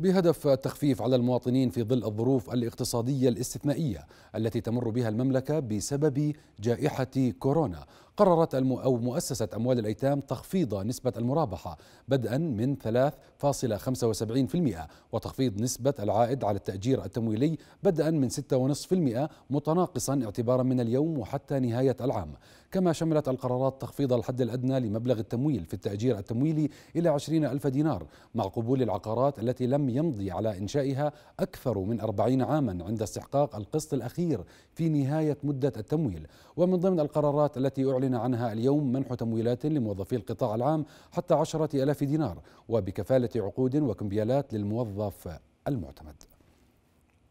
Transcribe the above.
بهدف التخفيف على المواطنين في ظل الظروف الاقتصادية الاستثنائية التي تمر بها المملكة بسبب جائحة كورونا قررت أو مؤسسة أموال الأيتام تخفيض نسبة المرابحة بدءا من 3.75% وتخفيض نسبة العائد على التأجير التمويلي بدءا من 6.5% متناقصا اعتبارا من اليوم وحتى نهاية العام كما شملت القرارات تخفيض الحد الأدنى لمبلغ التمويل في التأجير التمويلي إلى 20 ألف دينار مع قبول العقارات التي لم يمضي على إنشائها أكثر من 40 عاما عند استحقاق القسط الأخير في نهاية مدة التمويل ومن ضمن القرارات التي أعلن أعلن عنها اليوم منح تمويلات لموظفي القطاع العام حتى عشرة ألاف دينار وبكفالة عقود وكمبيالات للموظف المعتمد